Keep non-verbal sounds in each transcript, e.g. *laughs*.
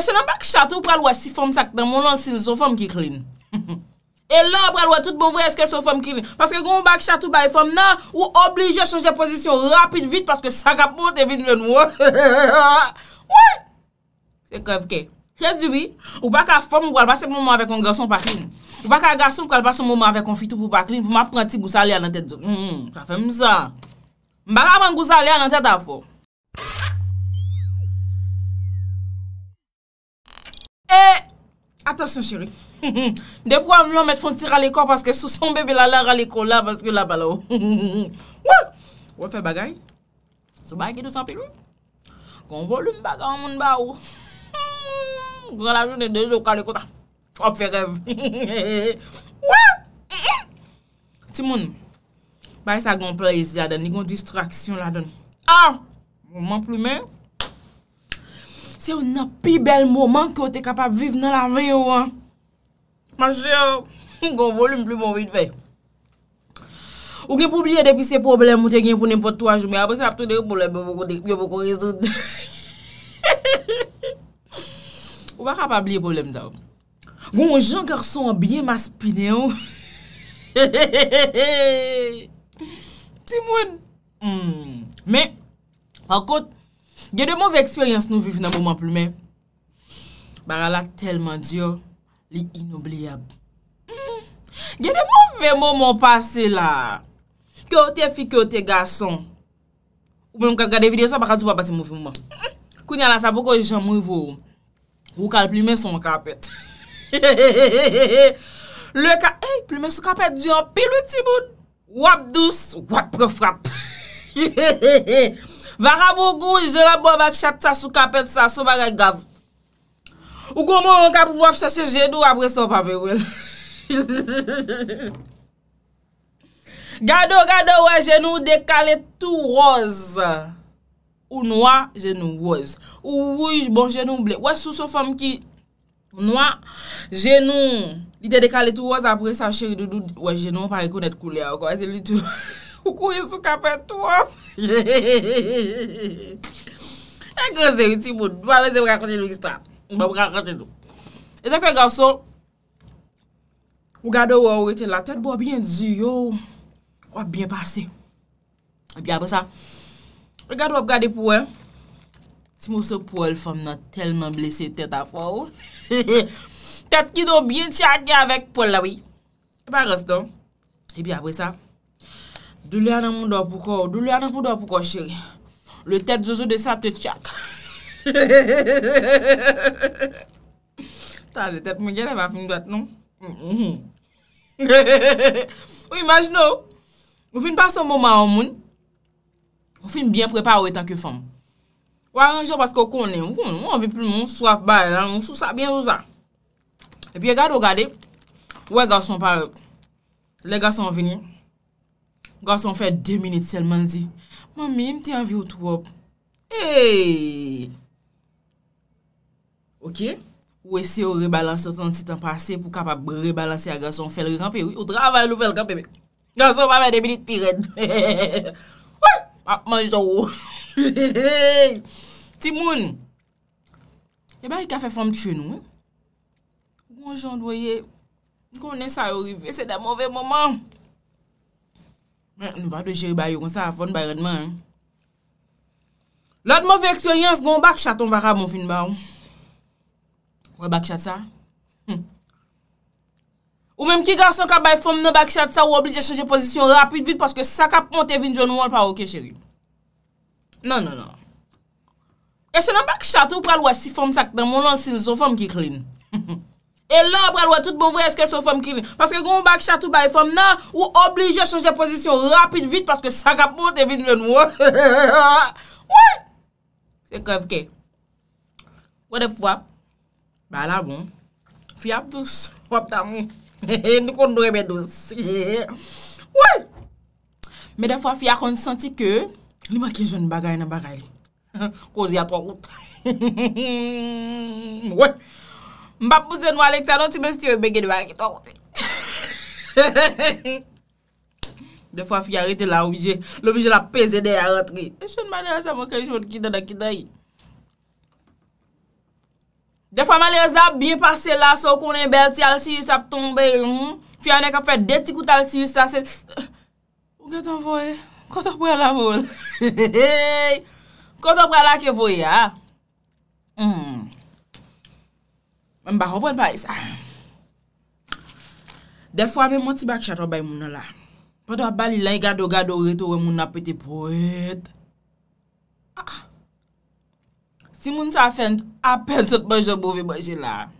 Mwen se nan bak chate ou pral wè si fòm sak nan moun ansin, sou fòm ki klin. E lan *laughs* pral wè tout bon vò eske sou fòm ki klin. Paske gwen ou bak chate *laughs* ou bay fòm nan, ou oblijè chanje pozisyon rapit vit paske sa kapote evit ven wò. Wè! Se kèv kè? Sè diwi, ou bak a fòm wè kwa l basè mouman avè kon gason pa klin. Ou bak a gason wè kwa l basè mouman avè kon fitou pou pa klin pou ma pranti gousa lè an an tèt zò. Sa fèm sa. Mbak a man gousa lè an an tèt avò. Sasyon chiri, depwa mwen met foun tir alikor paske sou son bebe la la ralikor la paske la balo. Wè fè bagay, sou bagay ki dousan pilou, kon volum bagay moun ba ou. Gwè la jounen dejo kalikota, op fè rev. Timoun, bay sa gon ple yizi aden, yi gon distraksyon la aden. A, mwen plume ou. Se ou nan pi bel mouman ki ou te kapap vive nan la ve yo an. Mas se ou, *laughs* ou kon volume pli moun vide ve. Ou gen poubliye depi se problem ou te gen pou nipot to a jume, apos ap toun de poulem yo voko dek, yo voko rezout. Ou baka pa bliye problem za ou. Gon ou jen kerson biye mas pide yo. Ti mwen? Me, fakot, Gede mouve eksperyans nou viv nan mouman plume. Baralak telman diyo, li inobliyab. Gede mouve moumon pase la. Kote fi kote gason. Mwen mwen kade videyo sa baka diyo wap pase mouf mouman. Kouni ala sa poko jaman mwen vou. Vou kal plume son kapet. Le ka, hey, plume sou kapet diyon pilwe tiboun. Wap dous, wap profrap. Hi, hi, hi, hi. Vara bo goun, jè la bo bak chakta sou kapet sa sou bagay gav. Ou kon moun an ka pou vo ap chache genou apre sa pape wèl. *laughs* Gado, gado, wè genou dekale tou roz. Ou noua, genou roz. Ou wè bon genou mble. Wè sou sou fom ki noua, genou. I te dekale tou roz apre sa cheri doudou. Wè genou pa rekonet koulea. Ou kon wè se li tou roz. *laughs* Ou kon yon e sou kapet tou roz. E kose yon ti moun Mwa mwen se mwen akonte loun istan Mwen mwen akonte loun E zekwe yon gason Mwen gado wou wote la Tete mwen biyen zi yon Mwen biyen pase E biye apre sa Mwen gado wop gade pou Ti moun se pou el fom nan telman blese tete a fwa wou *laughs* Tete ki nou biyen chade avèk pou la wou E pa rastan E biye apre sa Doulè anan moun do pou kò, doulè anan pou do pou kò, chèri. Le tèt zozo de sa te tchak. *laughs* Ta le tèt mwen genè va fin dòt, nou? Ou imagino, ou fin pa son mouman ou moun, ou fin bien prepa ou etan ke fèm. Ou aranjè ou paske ou konè, ou konè, ou an vi pli moun, swaf baye, an moun sou sa bèn ou zan. E pi e gade ou gade, ou e gase an par, le gase an vini, Gason fè dè minit sèlman zi. Mami, mè ti anvi ou tè wop. Eyyy! Ok? Ou e se ou rebalanse ou santi tanpase pou kap ap rebalanse a gason fèl rekanpe. Ou traval ou fèl kanpe. Gason fè dè minit piret. *laughs* Ou! A, ah, manjou! Timoun! Eba, e ka fè fèm tè chenou. Ou anjou an doye, konè sa ou revè, sè dè mowè moman. E, nou ba de chéri bayou kon sa, fon bayonman. Lade mou vek choyans gon bakchad ton vakab mou fin ba ou. Hm. Ou e bakchad sa? Ou mem ki garson ka bay fom nan bakchad sa ou oblij e chanje pozisyon rapid vide paske sa ka ponte vin joun wan pa ouke chéri. Nan nan nan. E se nan bakchad ou pral wè si fom sakta moun lan si zon fom ki klin. Hn hn hn. E lan pral wè tout bon vwè eske sou fòm kini. Paske goun bak chatou ba e fòm nan, wè oblige chanje pozisyon rapit vit paske sakapote evit mwen wè. *laughs* Wè! Se kèv kè. Wè def wè. Ba la bon. Fia ap dous. Wè ap ta moun. He he he. Nikon nou e bè dous. Wè! Mè def wè fia kon senti kè. Li mè ki joun bagay nan bagay. *laughs* Kozi a tò *laughs* wè. Wè! Mbap pou ze nou alek sa, don ti men sti yo, be geni wakit wakit wakit. De fwa fi yare te la ouje, lopi je la peze de a atre. E chon man e ase mwen kaj chon ki dada ki dayi. De fwa man e ase la byen pase la, sou konen bel ti al si yus ap tombe. Mm. Fi yane ka fè deti kout al si yus ase. Ou gen ton voye, koto pral la vol. *laughs* Koto pral la ke voye, ha. Ah. Hmm. Ah. Mwen ba hopon pa isa. Defwa be mwoti bak chato bay mwono la. Pwede wap bali la i gado gado reto we mwona pwete pwet. Ah. Si mwonsa fen apel sot pwede bove boje la. *laughs*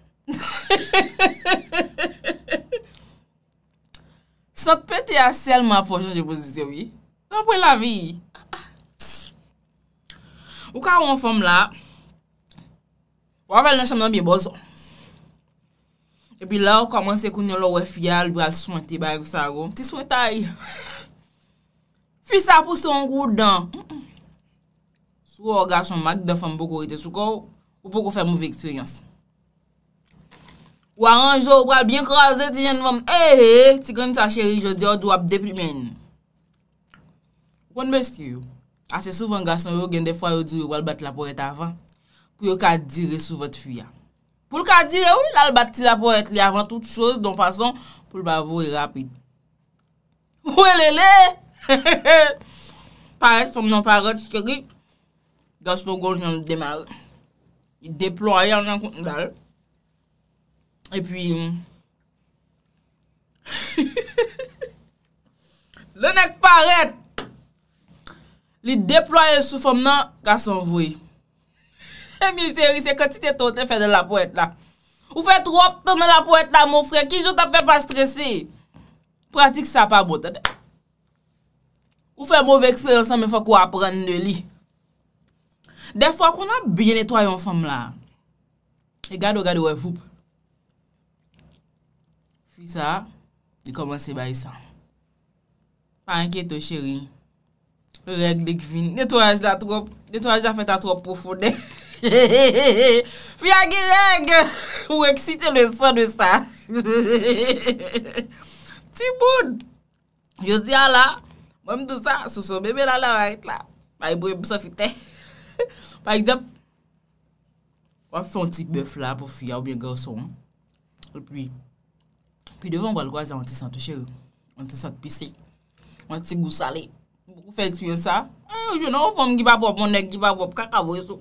Sot pwede a selman fwosyon jepo zizyo vi. Sot pwede la vi. Ou ka won fwom la. Wawel nan chanm nan biye bozo. Epi eh, eh, eh, oh, bon, la ou komanse koun yon lò we fya, l wal souwante ba yon sa go. Ti souweta yon. Fi sa pou son kou dan. Sou wò ou gason mag de fèm pou kou rite soukò ou pou kou fèm ouve eksperyans. Ou a ranjò ou wal byen krasè ti jen vòm, ehe, ti gani sa chéri, jodi ou dwa ap deprimen. O kon mèstiyou, asè souvan gason yon gen de fwa yon diri wal bat la pou et avan, pou yon ka diri sou vòt fya. pou l ka dire ou l al bati la pou et li avan tout chose, don fason pou l ba vou e rapid. Ou e le le! Parets fom nan parets chkegi, gans lo gors yon l demar. Li deploye an jan konti dal. E pi, le nek parets, li deploye sou fom nan gans son vou e. E mi jeri, se kati te tonte fè de la poète la. Ou fè tropte de la poète la, mon frè, ki jout ap fè pa stresse. Pratik sa pa, mouten. Ou fè mouvè eksperyansan, men fò kou ap pran nè li. De fò kou nan byen netwoy yon fèm la. E gado, oh, gado, wè foup. Fè sa, di komanse bay sa. Pan kèto, chéri. Lèk lèk vin. Netwoy la tropte. Netwoy la fè ta tropte profonde. Fya genye genye Ou eksite le son de sa *laughs* Ti bon Yo diya la Mwem do sa Soso bebe la la wait la Maye bouye bsa fiten *laughs* Par exemple Wafi yon ti bif la Po fya ou biye gason Lpi Pi devon wal wazan Wanti santo chè ou Wanti sak pisik Wanti si gousale Fek fye yon sa E eh, yon fom gibap wap Mwene gibap wap Kakavoy sou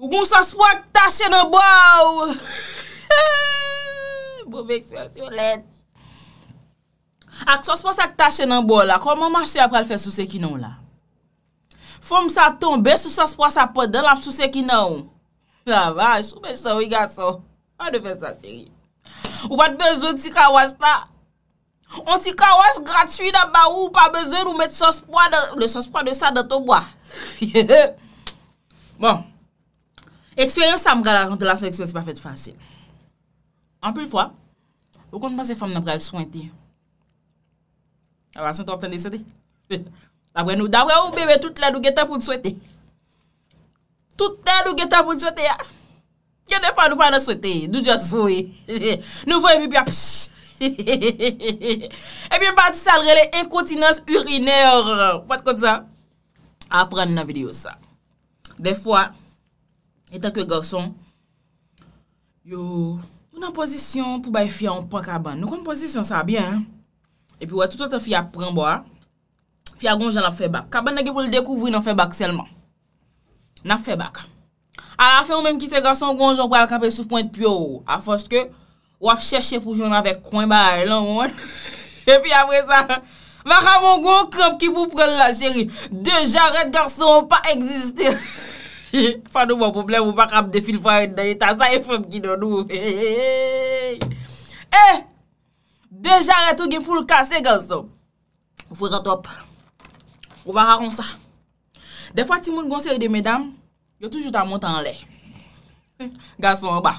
Ou goun saspo ak tache nan bo ou. *laughs* Boube eksperts yon let. Ak saspo ak tache nan bo la, koman mwache apre l fè sou sekinon la? Fòm sa tombe, sou saspo sa poden, l ap sou sekinon. La vaj, sou mè chan wiga son. A de fè sa cheri. Ou pat bezon ti kawaj pa. On ti kawaj gratuy nan ba ou, ou pa bezon nou mè saspo, le saspo de sa de to bo. *laughs* Bon. Eksperyans sa mga la rentolasyon eksperyans pa fèt fasyl. Anpil fwa, wakon mpase fwam nan pral soynti? Awa, san ton pral ten dey soynti? *laughs* Dabre nou, dabre ou mbebe tout la nou geta pou souynti? Tout la nou geta pou souynti ya? Yon defan nou pa nan souynti? Nou jat *laughs* souynti? Nou fwen mbi bya psh! *laughs* E bi mpa di salrele, inkontinans urinè or, pat kòt zan? Aprende nan video sa. Defwa, E teke garson, yo, ou nan pozisyon pou bay fya anpon kaban. Nou kon pozisyon sa bien, eh. E pi wè, tout wè te fya pranbo a, fya gonj anap fe bak. Kaban nage pou l'dekouvri nan fe bak selman. Nap fe bak. A la fe ou menm ki se garson gonj anpon al kapè sou point pi yo. A fòske, wè ap chèche pou joun avèk kwen bè a elan, wè. E pi apre sa, wè ka moun gonj krep ki pou pran la chéri. De jaret garson anpon pa egzistè. Fan nou mwen pouble, mwen baka mdefil fwaen daye, ta sa e fem gidon nou. E, deja retou gen pou l kase, ganson. Ou fwe zotop. Ou baka kon sa. De fwa ti moun gonseri de medam, yo toujou ta montan le. Ganson e ou ba.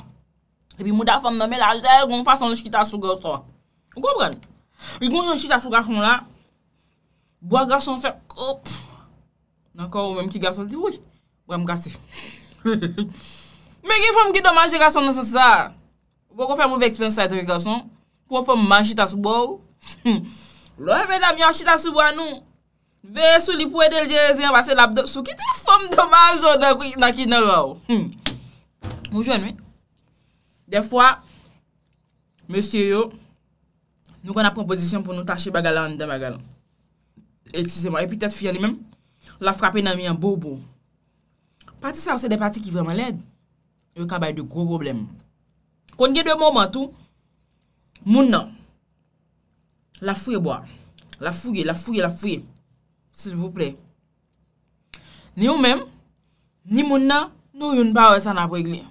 E bi mou da fem nome la, zèl goun fwa son shkita sou ganson. Ou goun bren? Ou goun yon shkita sou ganson la, bwa ganson se, hop. Nankan ou menm ki ganson ti woy. Mwen kase Mwen ki fom ki doman jikason nan se sa Mwen kon fèm ouve ekspensay ton jikason Kon fòm manjita sou bo ou hmm. Lò mè la mè yon jita sou bo anou Vè sou li pwè delje Zè yon vase lap do Sou ki te fòm doman jok nan ki nan lo ou Mwen hmm. jwen wè Defwa Mwen sire yo Nou kon apon pozisyon pou nou tache bagala An de bagala Eti seman epi tè fè fè li mèm La frapè nan mi an bo bo Pati sa ou se de pati ki vreman led, yo kabay de gro problem. Kon gen de moman tou, moun nan, la fwe bwa, la fwe, la fwe, la fwe, se l vople. Ni ou men, ni moun nan, nou yon bawe san apwe gley.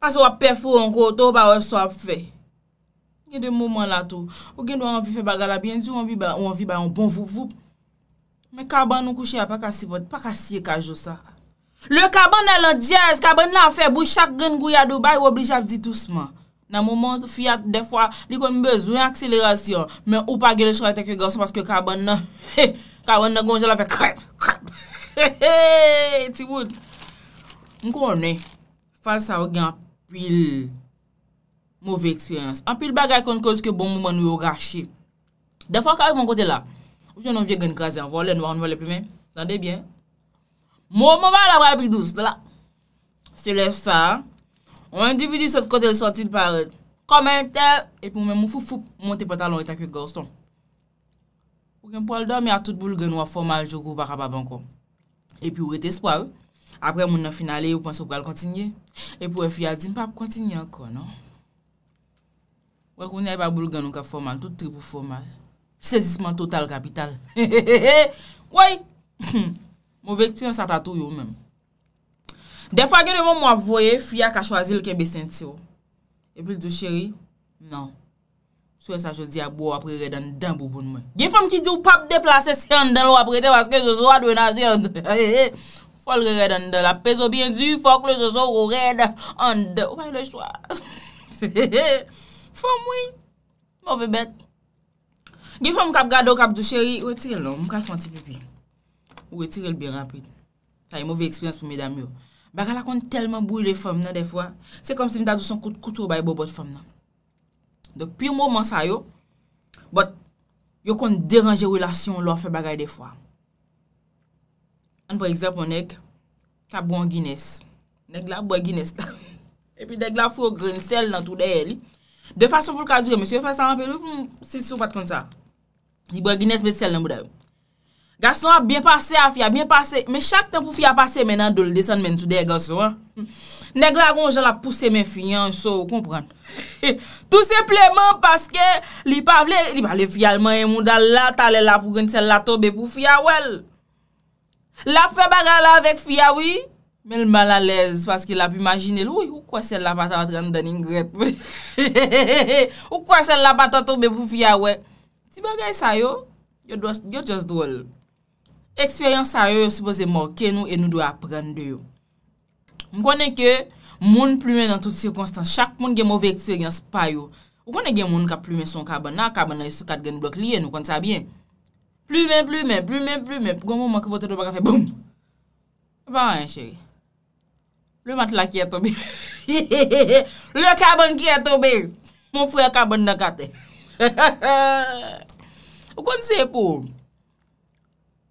Pas wap pe fwo an koto, wap bawe san apwe fe. Gen de moman la tou, ou gen do an vi fe bagala bwensi, ou an vi bay an bon fwop fwop. Me kaban nou kouche apak asipot, pak asie kajou sa. Le kaban elan djez, kaban nan fe, bou chak gen gou ya Dubai, woblij ap di tousman. Nan mou moun fiat, defwa, li kon mbezoun akselerasyon, men ou pa gelè chou a teke gav, se paske kaban nan, kaban nan gounjela fe, krep, krep. Hey, hey, ti woun. Mkou mnen, falsa ou gen anpil, mouvè ekspiyans. Anpil bagay kon kouz ke bon moun moun yo gashi. Defwa ka evon kote la, Ou jen nou vie gen kaze an, vole nou an, vole pou men. Sande bien. Mou, mou va la vre apri douz. Se le sa, on individu sot kote l sorti l paret. Koman tel, epi ou men mou foup foup, mou te pata lon etan kwe gors ton. Ou gen pou al dormi a tout boul gen ou a formal jokou baka baban kon. Epi ou rete espoir. Apre moun nan finali, ou panso pou al kontinye. Epi ou non? e fya di mpa pou kontinye akon. Ou ek ou nye baka boul gen ou ka formal, tout tri pou formal. Sezisman total kapital. Woy, mou vek ti an sata tou yo mèm. Defa gen moun mwavoye, fya ka chwazi lke besinti yo. E pili dò cheri, nan. Swe sa chodi a bou wapre redan den bou bon mwen. Gen fom ki di ou pap deplase si an den lwapre te paske zoso adwen a zi an den. Fol re redan den. La pezo bin di fok le zoso ou redan an den. Woy le chwa. Fom woy, mou vebet. Gifon mou kap gado, kap dou cheri, ou etirel lò, mou kal fanti pipi. Ou etirel bi rapide. Ta yon mouve eksperyans pou mèdame yo. Bagay la kon telman bou yon lè fòm nan defwa. Se kom si mta dou son koutou bay bo bot fòm nan. Dok pi mou moun sa yo, bot yo kon deranje wè lasyon lò fè bagay defwa. An prekzèpon, nek, kabou an Guinness. Nèk la boy Guinness ta. *laughs* E pi nèk la fò yon grensel nan tout dèyè li. De fasyon pou lka dire, mèsyo yon fè sè an pe, mou sit sou pat kon ta. Li bre gines bet sel nan mou da ou. Gason a byen pase a fya, byen pase. Me chak tan pou fya pase menan, do l desen men sou dey gason an. Neg la kon, jen la puse men fya an so, konpren. *laughs* Tou se pleman paske, li pa vle, li pa le fya lman, yon mou dal la talen la pou gen sel la tobe pou fya wèl. La pou fe bagala avèk fya wèl, men l mal alèz, paske l ap imagine l. Ou kwa sel la pata atran dan ingret? Ou kwa sel la pata tobe pou fya wèl? Ti bagay sa yo, yo jazdol. Eksperyans sa yo, yo suppose mò ke nou e nou dò apren de yo. Mwen konen ke moun plumen nan tout sirkonstan, chak moun gen mò vekse gen spa yo, mwen konen gen moun ka plumen son kaban, nan kaban nan e yon sukat gen blok liyen, mwen konen sa bien. Plumen, plumen, plumen, plumen, mwen konen mò ke vote do bagan fe, boom! Mwen pa wè yon chèri. Plumen matla ki yon e tobe. *laughs* Le kaban ki yon e tobe! Moun fwe kaban nan kate. *laughs* Ou kon se pou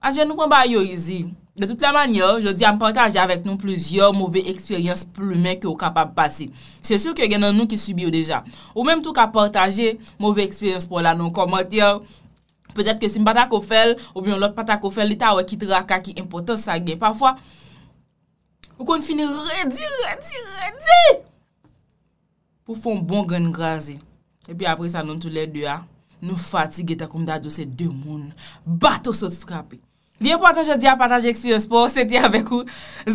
Ajen nou kon ba yo izi De tout la manyor Je di a mportaje avek nou plouzyor Mouve eksperyans plou men ke ou kapab pasi Se sou ke gen nan nou ki subi ou deja Ou menm tou ka portaje Mouve eksperyans pou lan nou komot yo Pejet ke si m patak ou fel Ou biyon lot patak ou fel Li ta ou e kit raka ki impotant sa gen Parfwa Ou kon fini redi redi redi Pou fon bon gen grazi E pi apri sa nou tout le dua, nou fati geta koum dadyo se demoun. Bato sot fkapi. Liye pou atan jodi a pataje Experience Sports, eti avek ou.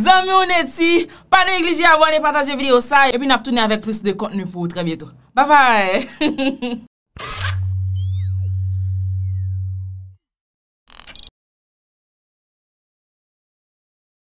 Zanmi ou neti, pa negliji a wane pataje video sa. E pi nap toune avek plus de kontenu pou ou tre bieto. Ba bay! *laughs*